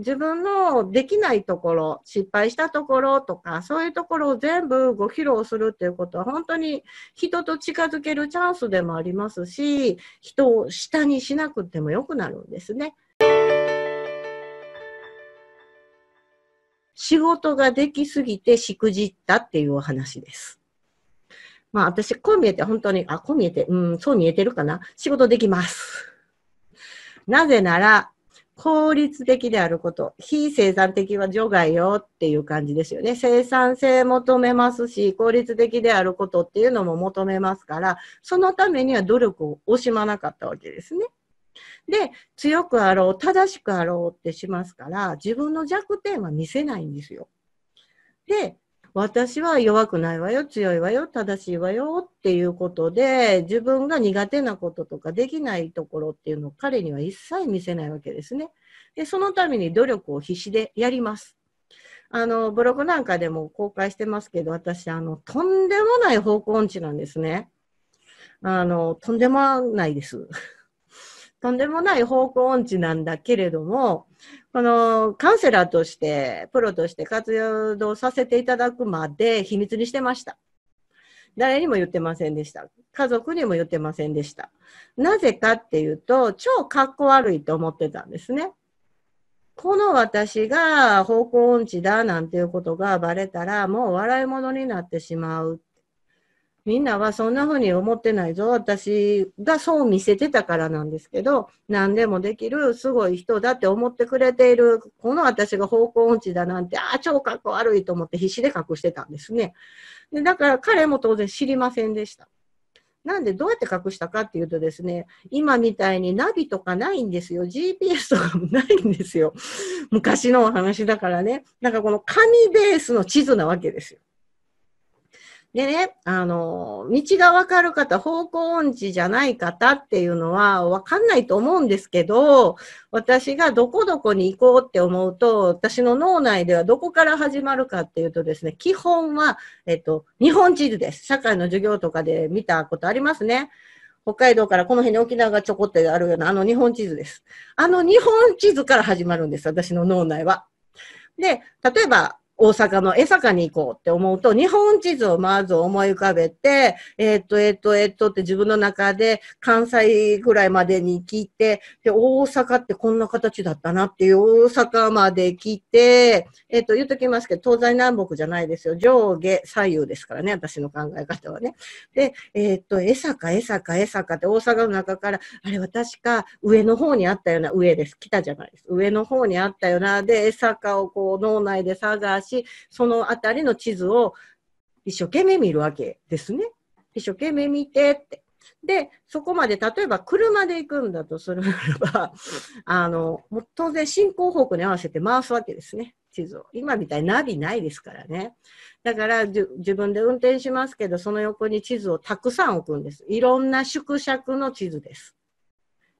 自分のできないところ、失敗したところとか、そういうところを全部ご披露するっていうことは、本当に人と近づけるチャンスでもありますし、人を下にしなくてもよくなるんですね。仕事ができすぎてしくじったっていうお話です。まあ私、こう見えて本当に、あ、こう見えて、うん、そう見えてるかな。仕事できます。なぜなら、効率的であること。非生産的は除外よっていう感じですよね。生産性求めますし、効率的であることっていうのも求めますから、そのためには努力を惜しまなかったわけですね。で、強くあろう、正しくあろうってしますから、自分の弱点は見せないんですよ。で、私は弱くないわよ、強いわよ、正しいわよっていうことで、自分が苦手なこととかできないところっていうのを彼には一切見せないわけですね。で、そのために努力を必死でやります。あの、ブログなんかでも公開してますけど、私、あの、とんでもない方向音痴なんですね。あの、とんでもないです。とんでもない方向音痴なんだけれども、このカウンセラーとして、プロとして活動させていただくまで秘密にしてました。誰にも言ってませんでした。家族にも言ってませんでした。なぜかっていうと、超かっこ悪いと思ってたんですね。この私が方向音痴だなんていうことがバレたら、もう笑い物になってしまうみんなはそんな風に思ってないぞ。私がそう見せてたからなんですけど、何でもできる、すごい人だって思ってくれている、この私が方向音痴だなんて、ああ、超かっこ悪いと思って必死で隠してたんですね。でだから彼も当然知りませんでした。なんでどうやって隠したかっていうとですね、今みたいにナビとかないんですよ。GPS とかもないんですよ。昔のお話だからね。なんかこの紙ベースの地図なわけですよ。でね、あの、道がわかる方、方向音痴じゃない方っていうのはわかんないと思うんですけど、私がどこどこに行こうって思うと、私の脳内ではどこから始まるかっていうとですね、基本は、えっと、日本地図です。社会の授業とかで見たことありますね。北海道からこの辺に沖縄がちょこってあるようなあの日本地図です。あの日本地図から始まるんです、私の脳内は。で、例えば、大阪の江坂に行こうって思うと、日本地図をまず思い浮かべて、えー、っと、えー、っと、えー、っとって自分の中で関西ぐらいまでに来て、で、大阪ってこんな形だったなっていう大阪まで来て、えっと、言うときますけど、東西南北じゃないですよ。上下左右ですからね、私の考え方はね。で、えっと、江坂、江坂、江坂って大阪の中から、あれは確か上の方にあったような、上です。北じゃないです。上の方にあったような、で、江坂をこう脳内で探しし、その辺りの地図を一生懸命見るわけですね。一生懸命見てって。で、そこまで例えば車で行くんだとするならば、あの、もう当然進行方向に合わせて回すわけですね。地図を。今みたいにナビないですからね。だから自分で運転しますけど、その横に地図をたくさん置くんです。いろんな縮尺の地図です。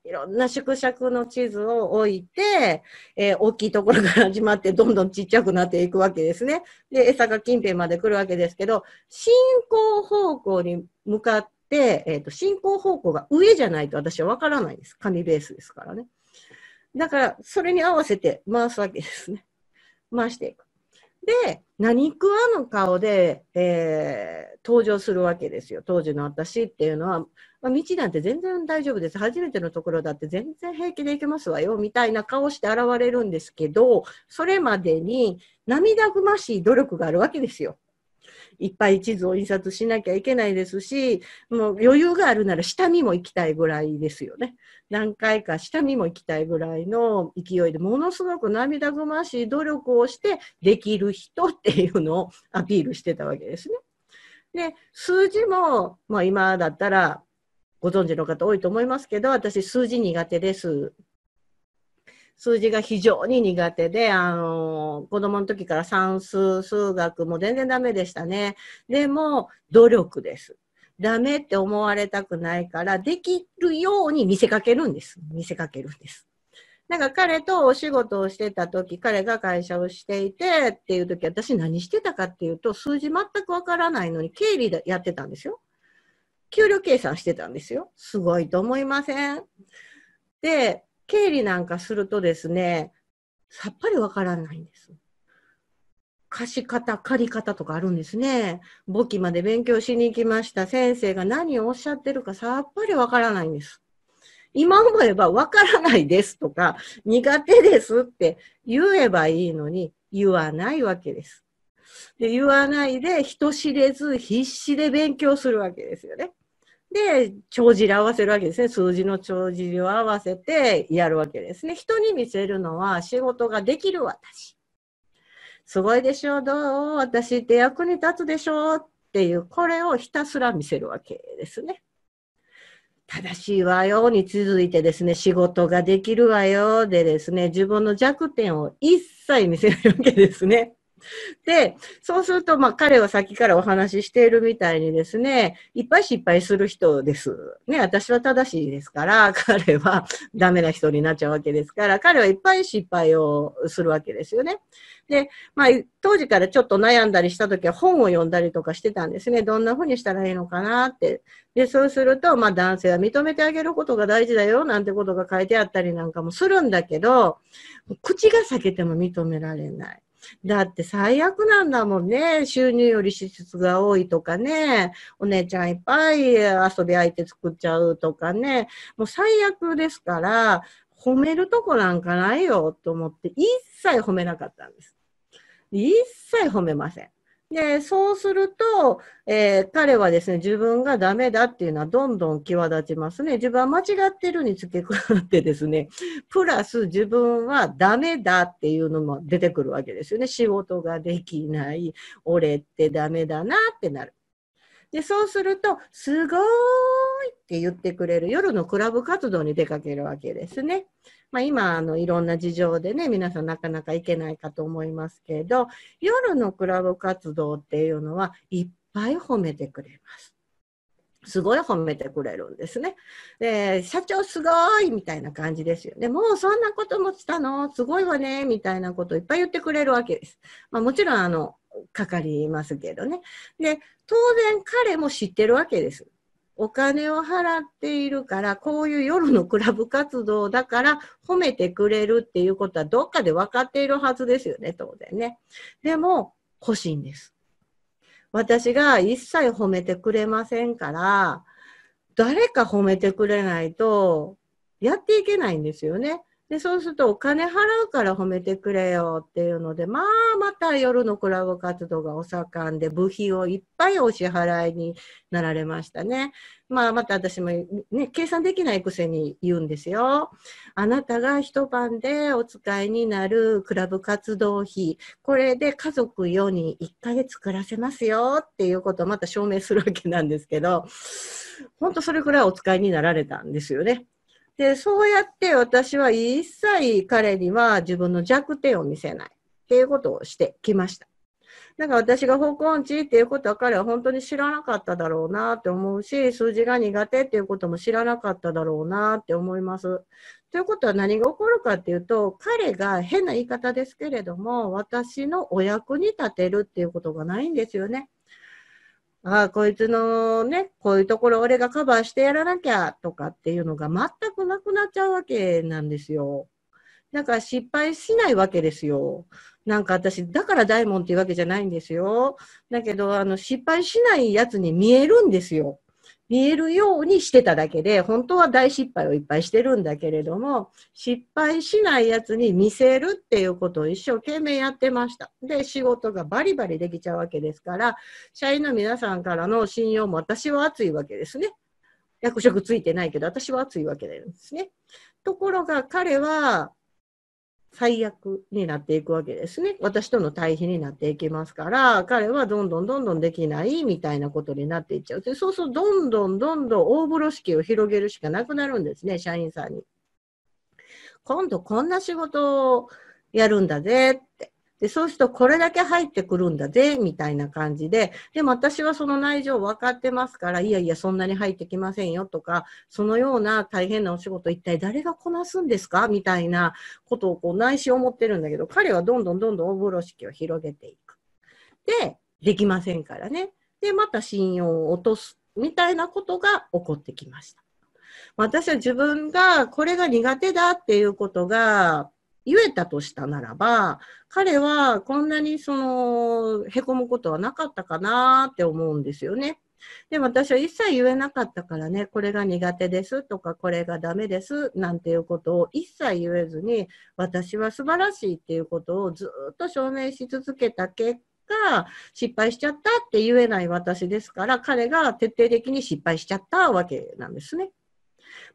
いろんな縮尺の地図を置いて、えー、大きいところから始まってどんどんちっちゃくなっていくわけですね。で、餌が近辺まで来るわけですけど、進行方向に向かって、えーと、と進行方向が上じゃないと私はわからないです。紙ベースですからね。だから、それに合わせて回すわけですね。回していく。で、何食わぬ顔で、えー、登場するわけですよ。当時の私っていうのは、まあ、道なんて全然大丈夫です。初めてのところだって全然平気で行けますわよ、みたいな顔して現れるんですけど、それまでに涙ぐましい努力があるわけですよ。いっぱい地図を印刷しなきゃいけないですし、もう余裕があるなら下見も行きたいぐらいですよね。何回か下見も行きたいぐらいの勢いで、ものすごく涙ぐましい努力をしてできる人っていうのをアピールしてたわけですね。で、数字も、まあ今だったらご存知の方多いと思いますけど、私数字苦手です数字が非常に苦手で、あの、子供の時から算数、数学も全然ダメでしたね。でも、努力です。ダメって思われたくないから、できるように見せかけるんです。見せかけるんです。なんか彼とお仕事をしてた時、彼が会社をしていてっていう時、私何してたかっていうと、数字全くわからないのに経理やってたんですよ。給料計算してたんですよ。すごいと思いませんで、経理なんかするとですね、さっぱりわからないんです。貸方、借方とかあるんですね。簿記まで勉強しに行きました。先生が何をおっしゃってるかさっぱりわからないんです。今思えばわからないですとか、苦手ですって言えばいいのに言わないわけです。で言わないで人知れず必死で勉強するわけですよね。で、帳尻合わせるわけですね。数字の帳尻を合わせてやるわけですね。人に見せるのは仕事ができる私。すごいでしょどう私って役に立つでしょっていう、これをひたすら見せるわけですね。正しいわよに続いてですね、仕事ができるわよでですね、自分の弱点を一切見せるわけですね。で、そうすると、まあ、彼はさっきからお話ししているみたいにですね、いっぱい失敗する人です。ね、私は正しいですから、彼はダメな人になっちゃうわけですから、彼はいっぱい失敗をするわけですよね。で、まあ、当時からちょっと悩んだりした時は本を読んだりとかしてたんですね。どんな風にしたらいいのかなって。で、そうすると、まあ、男性は認めてあげることが大事だよ、なんてことが書いてあったりなんかもするんだけど、口が裂けても認められない。だって最悪なんだもんね。収入より支出が多いとかね。お姉ちゃんいっぱい遊び相手作っちゃうとかね。もう最悪ですから、褒めるとこなんかないよと思って、一切褒めなかったんです。一切褒めません。で、そうすると、えー、彼はですね、自分がダメだっていうのはどんどん際立ちますね。自分は間違ってるに付け加わってですね、プラス自分はダメだっていうのも出てくるわけですよね。仕事ができない、俺ってダメだなってなる。で、そうすると、すごいって言ってくれる夜のクラブ活動に出かけるわけですね。まあ、今あのいろんな事情でね皆さんなかなか行けないかと思いますけど夜のクラブ活動っていうのはいっぱい褒めてくれます。すごい褒めてくれるんですね。で、社長すごいみたいな感じですよね。もうそんなこともしたのすごいわねみたいなことをいっぱい言ってくれるわけです。まあ、もちろん、あの、かかりますけどね。で、当然彼も知ってるわけです。お金を払っているから、こういう夜のクラブ活動だから褒めてくれるっていうことはどっかで分かっているはずですよね、当然ね。でも、欲しいんです。私が一切褒めてくれませんから、誰か褒めてくれないと、やっていけないんですよね。で、そうするとお金払うから褒めてくれよっていうので、まあ、また夜のクラブ活動がお盛んで、部費をいっぱいお支払いになられましたね。まあ、また私もね、計算できないくせに言うんですよ。あなたが一晩でお使いになるクラブ活動費、これで家族4人1ヶ月暮らせますよっていうことをまた証明するわけなんですけど、本当それくらいお使いになられたんですよね。で、そうやって私は一切彼には自分の弱点を見せないっていうことをしてきました。だから私が方向音痴っていうことは彼は本当に知らなかっただろうなって思うし、数字が苦手っていうことも知らなかっただろうなって思います。ということは何が起こるかっていうと、彼が変な言い方ですけれども、私のお役に立てるっていうことがないんですよね。ああ、こいつのね、こういうところ俺がカバーしてやらなきゃとかっていうのが全くなくなっちゃうわけなんですよ。だから失敗しないわけですよ。なんか私、だから大門っていうわけじゃないんですよ。だけど、あの、失敗しないやつに見えるんですよ。見えるようにしてただけで、本当は大失敗をいっぱいしてるんだけれども、失敗しないやつに見せるっていうことを一生懸命やってました。で、仕事がバリバリできちゃうわけですから、社員の皆さんからの信用も私は熱いわけですね。役職ついてないけど、私は熱いわけなんですね。ところが彼は、最悪になっていくわけですね。私との対比になっていきますから、彼はどんどんどんどんできないみたいなことになっていっちゃう。でそうすると、どんどんどんどん大風呂敷を広げるしかなくなるんですね、社員さんに。今度こんな仕事をやるんだぜって。で、そうするとこれだけ入ってくるんだぜ、みたいな感じで、でも私はその内情分かってますから、いやいや、そんなに入ってきませんよとか、そのような大変なお仕事一体誰がこなすんですかみたいなことをこう内心思ってるんだけど、彼はどんどんどんどん大風呂敷を広げていく。で、できませんからね。で、また信用を落とす、みたいなことが起こってきました。私は自分がこれが苦手だっていうことが言えたとしたならば、彼はこんなにその、へこむことはなかったかなって思うんですよね。で、私は一切言えなかったからね、これが苦手ですとか、これがダメですなんていうことを一切言えずに、私は素晴らしいっていうことをずっと証明し続けた結果、失敗しちゃったって言えない私ですから、彼が徹底的に失敗しちゃったわけなんですね。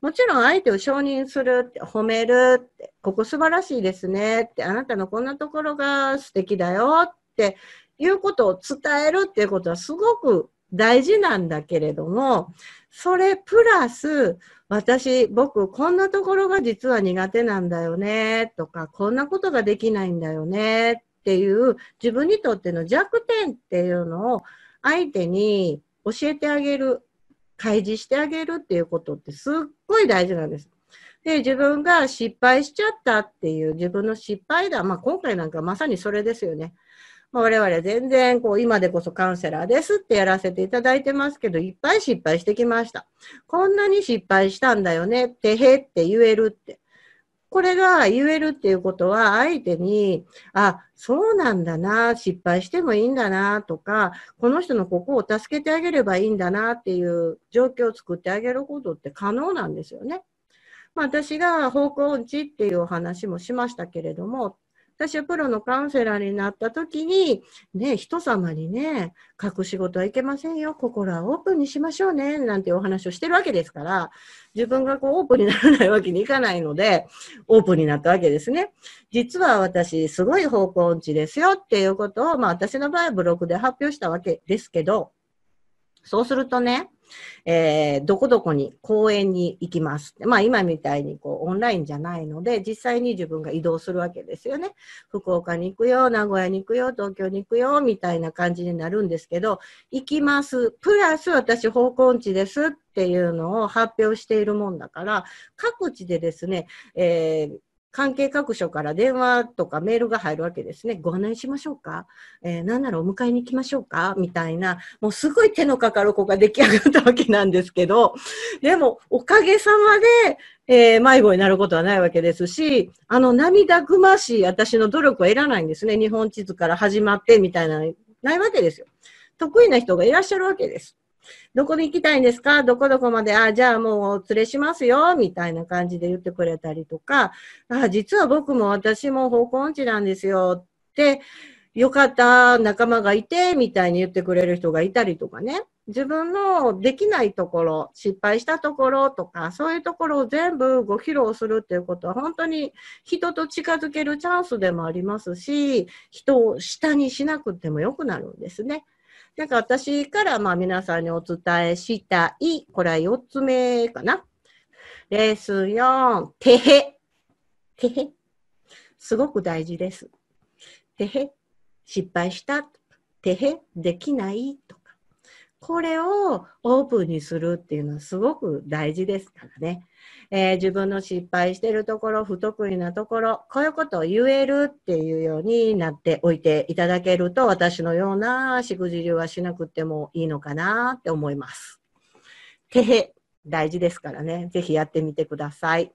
もちろん相手を承認する、褒める、ここ素晴らしいですねって、あなたのこんなところが素敵だよっていうことを伝えるっていうことはすごく大事なんだけれども、それプラス、私、僕、こんなところが実は苦手なんだよね、とか、こんなことができないんだよね、っていう、自分にとっての弱点っていうのを相手に教えてあげる開示してあげるっていうことってすっごい大事なんです。で、自分が失敗しちゃったっていう自分の失敗だ。まあ、今回なんかまさにそれですよね。まあ、我々全然こう今でこそカウンセラーですってやらせていただいてますけど、いっぱい失敗してきました。こんなに失敗したんだよねって、へって言えるって。これが言えるっていうことは、相手に、あ、そうなんだな、失敗してもいいんだな、とか、この人のここを助けてあげればいいんだな、っていう状況を作ってあげることって可能なんですよね。まあ、私が方向音痴っていうお話もしましたけれども、私はプロのカウンセラーになった時に、ね、人様にね、隠し事はいけませんよ、心はオープンにしましょうね、なんてお話をしてるわけですから、自分がこうオープンにならないわけにいかないので、オープンになったわけですね。実は私、すごい方向音痴ですよっていうことを、まあ私の場合はブログで発表したわけですけど、そうするとね、えー、どこどこに公園に行きます。まあ今みたいにこうオンラインじゃないので、実際に自分が移動するわけですよね。福岡に行くよ、名古屋に行くよ、東京に行くよ、みたいな感じになるんですけど、行きます。プラス私方向音痴ですっていうのを発表しているもんだから、各地でですね、えー関係各所から電話とかメールが入るわけですね。ご案内しましょうか、えー、なならお迎えに行きましょうかみたいな、もうすごい手のかかる子が出来上がったわけなんですけど、でも、おかげさまで、えー、迷子になることはないわけですし、あの涙ぐましい私の努力はいらないんですね。日本地図から始まってみたいな、ないわけですよ。得意な人がいらっしゃるわけです。どこで行きたいんですかどこどこまで、あ、じゃあもうお連れしますよ、みたいな感じで言ってくれたりとか、あ、実は僕も私も方向音痴なんですよって、よかった、仲間がいて、みたいに言ってくれる人がいたりとかね。自分のできないところ、失敗したところとか、そういうところを全部ご披露するっていうことは、本当に人と近づけるチャンスでもありますし、人を下にしなくても良くなるんですね。なんか私からまあ皆さんにお伝えしたい、これは4つ目かな。レース4、てへ。てへ。すごく大事です。てへ。失敗した。てへ。できない。とこれをオープンにするっていうのはすごく大事ですからね。えー、自分の失敗してるところ、不得意なところ、こういうことを言えるっていうようになっておいていただけると、私のようなしくじりはしなくてもいいのかなって思います。てへ、大事ですからね。ぜひやってみてください。